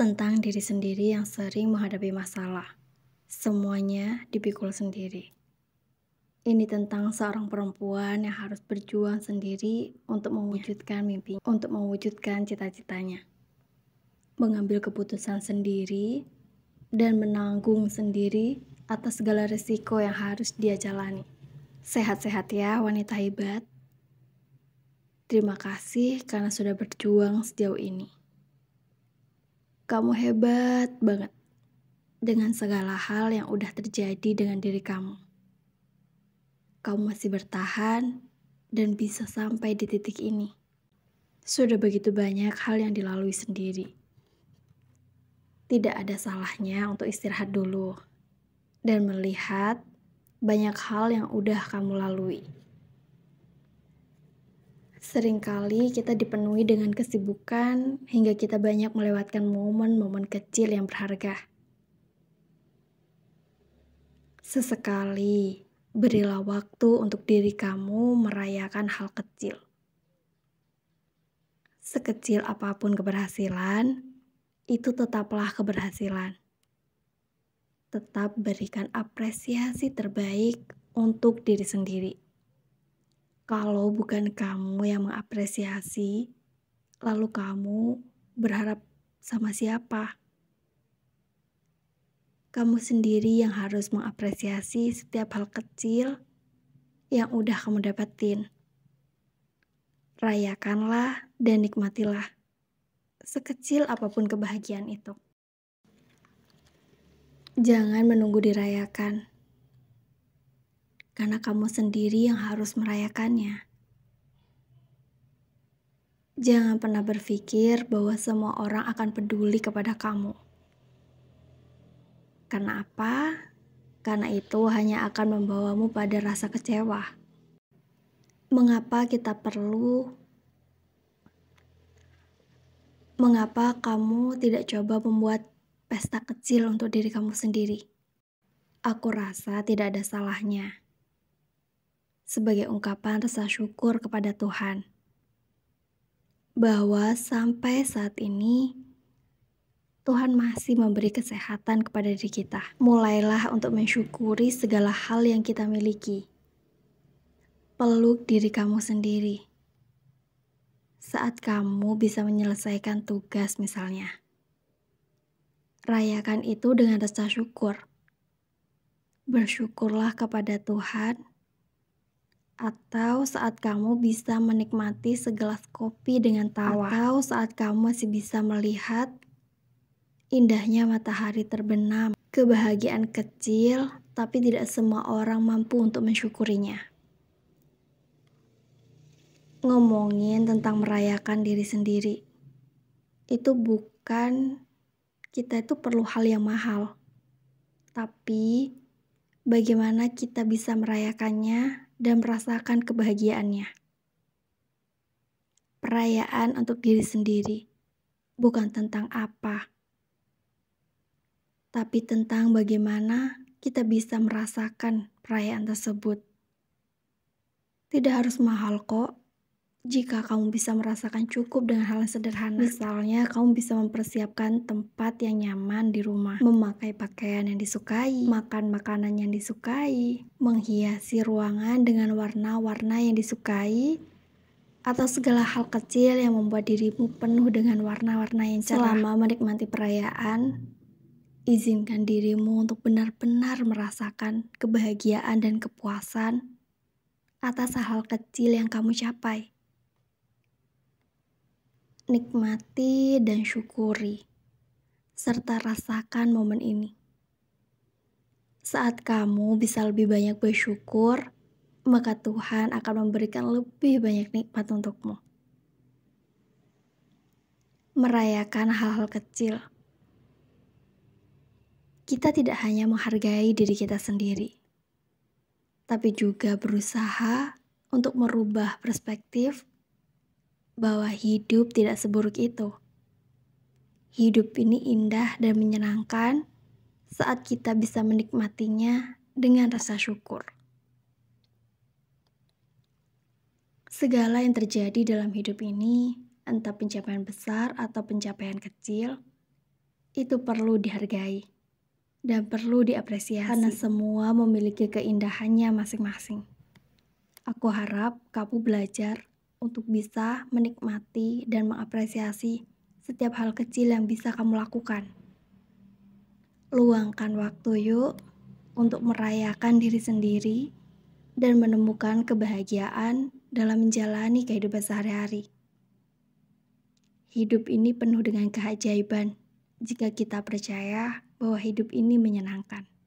tentang diri sendiri yang sering menghadapi masalah. Semuanya dipikul sendiri. Ini tentang seorang perempuan yang harus berjuang sendiri untuk ya. mewujudkan mimpi, untuk mewujudkan cita-citanya. Mengambil keputusan sendiri dan menanggung sendiri atas segala resiko yang harus dia jalani. Sehat-sehat ya wanita hebat. Terima kasih karena sudah berjuang sejauh ini. Kamu hebat banget dengan segala hal yang udah terjadi dengan diri kamu. Kamu masih bertahan dan bisa sampai di titik ini. Sudah begitu banyak hal yang dilalui sendiri. Tidak ada salahnya untuk istirahat dulu dan melihat banyak hal yang udah kamu lalui. Seringkali kita dipenuhi dengan kesibukan hingga kita banyak melewatkan momen-momen kecil yang berharga. Sesekali, berilah waktu untuk diri kamu merayakan hal kecil. Sekecil apapun keberhasilan, itu tetaplah keberhasilan. Tetap berikan apresiasi terbaik untuk diri sendiri. Kalau bukan kamu yang mengapresiasi, lalu kamu berharap sama siapa? Kamu sendiri yang harus mengapresiasi setiap hal kecil yang udah kamu dapetin. Rayakanlah dan nikmatilah sekecil apapun kebahagiaan itu. Jangan menunggu dirayakan karena kamu sendiri yang harus merayakannya. Jangan pernah berpikir bahwa semua orang akan peduli kepada kamu. Karena apa? Karena itu hanya akan membawamu pada rasa kecewa. Mengapa kita perlu mengapa kamu tidak coba membuat pesta kecil untuk diri kamu sendiri? Aku rasa tidak ada salahnya sebagai ungkapan rasa syukur kepada Tuhan bahwa sampai saat ini Tuhan masih memberi kesehatan kepada diri kita. Mulailah untuk mensyukuri segala hal yang kita miliki. Peluk diri kamu sendiri. Saat kamu bisa menyelesaikan tugas misalnya. Rayakan itu dengan rasa syukur. Bersyukurlah kepada Tuhan atau saat kamu bisa menikmati segelas kopi dengan tawa, atau saat kamu masih bisa melihat indahnya matahari terbenam, kebahagiaan kecil, tapi tidak semua orang mampu untuk mensyukurinya. Ngomongin tentang merayakan diri sendiri, itu bukan kita itu perlu hal yang mahal, tapi bagaimana kita bisa merayakannya dan merasakan kebahagiaannya. Perayaan untuk diri sendiri bukan tentang apa, tapi tentang bagaimana kita bisa merasakan perayaan tersebut. Tidak harus mahal kok, jika kamu bisa merasakan cukup dengan hal yang sederhana. Misalnya, kamu bisa mempersiapkan tempat yang nyaman di rumah, memakai pakaian yang disukai, makan makanan yang disukai, menghiasi ruangan dengan warna-warna yang disukai, atau segala hal kecil yang membuat dirimu penuh dengan warna-warna yang cerah. Selama menikmati perayaan, izinkan dirimu untuk benar-benar merasakan kebahagiaan dan kepuasan atas hal-hal kecil yang kamu capai nikmati dan syukuri, serta rasakan momen ini. Saat kamu bisa lebih banyak bersyukur, maka Tuhan akan memberikan lebih banyak nikmat untukmu. Merayakan hal-hal kecil, kita tidak hanya menghargai diri kita sendiri, tapi juga berusaha untuk merubah perspektif bahwa hidup tidak seburuk itu. Hidup ini indah dan menyenangkan saat kita bisa menikmatinya dengan rasa syukur. Segala yang terjadi dalam hidup ini, entah pencapaian besar atau pencapaian kecil, itu perlu dihargai dan perlu diapresiasi karena semua memiliki keindahannya masing-masing. Aku harap kamu belajar untuk bisa menikmati dan mengapresiasi setiap hal kecil yang bisa kamu lakukan. Luangkan waktu yuk untuk merayakan diri sendiri dan menemukan kebahagiaan dalam menjalani kehidupan sehari-hari. Hidup ini penuh dengan keajaiban jika kita percaya bahwa hidup ini menyenangkan.